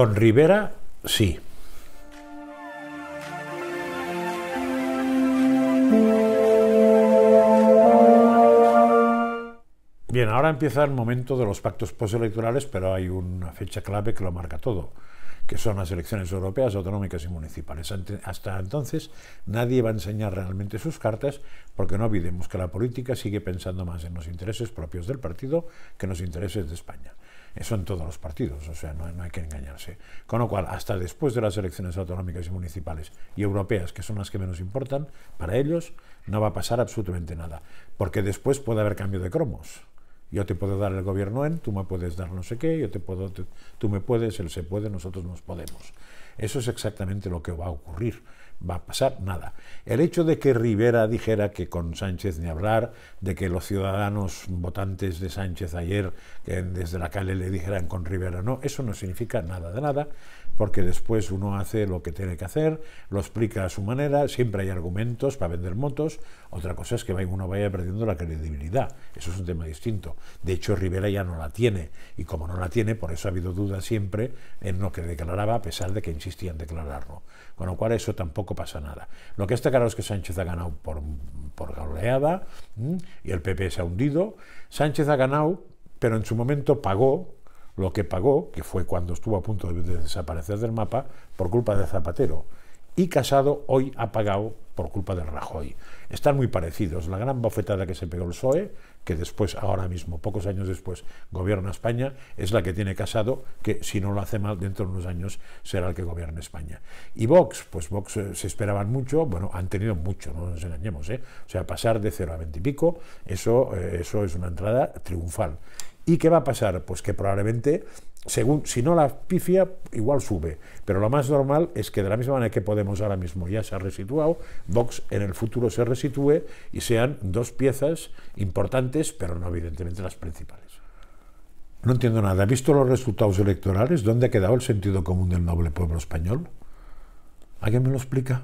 Con Rivera, sí. Bien, ahora empieza el momento de los pactos postelectorales, pero hay una fecha clave que lo marca todo, que son las elecciones europeas, autonómicas y municipales. Hasta entonces nadie va a enseñar realmente sus cartas, porque no olvidemos que la política sigue pensando más en los intereses propios del partido que en los intereses de España. Eso en todos los partidos, o sea, no, no, hay que engañarse. Con lo cual, hasta después de las elecciones autonómicas y municipales y europeas, que son las que menos importan, para ellos no va a pasar absolutamente nada, porque después puede haber cambio de cromos. Yo te puedo dar el gobierno en, tú me puedes dar no sé qué, yo te puedo, tú me puedes, él se puede, nosotros nos podemos. Eso es exactamente lo que va a ocurrir va a pasar nada. El hecho de que Rivera dijera que con Sánchez ni hablar, de que los ciudadanos votantes de Sánchez ayer desde la calle le dijeran con Rivera no, eso no significa nada de nada, porque después uno hace lo que tiene que hacer, lo explica a su manera, siempre hay argumentos para vender motos, otra cosa es que uno vaya perdiendo la credibilidad, eso es un tema distinto. De hecho, Rivera ya no la tiene, y como no la tiene, por eso ha habido dudas siempre en lo que declaraba, a pesar de que insistía en declararlo. Con lo cual eso tampoco pasa nada. Lo que está claro es que Sánchez ha ganado por, por galeada y el PP se ha hundido. Sánchez ha ganado, pero en su momento pagó lo que pagó, que fue cuando estuvo a punto de desaparecer del mapa, por culpa de Zapatero y Casado hoy ha pagado por culpa del Rajoy. Están muy parecidos. La gran bofetada que se pegó el PSOE, que después, ahora mismo, pocos años después, gobierna España, es la que tiene Casado, que si no lo hace mal, dentro de unos años será el que gobierne España. Y Vox, pues Vox eh, se esperaban mucho, bueno, han tenido mucho, no nos engañemos, ¿eh? O sea, pasar de cero a 20 y pico, eso, eh, eso es una entrada triunfal. ¿Y qué va a pasar? Pues que probablemente, según, si no la pifia, igual sube. Pero lo más normal es que de la misma manera que Podemos ahora mismo ya se ha resituado, Vox en el futuro se resitúe y sean dos piezas importantes, pero no evidentemente las principales. No entiendo nada. ¿Ha visto los resultados electorales? ¿Dónde ha quedado el sentido común del noble pueblo español? ¿Alguien me lo explica?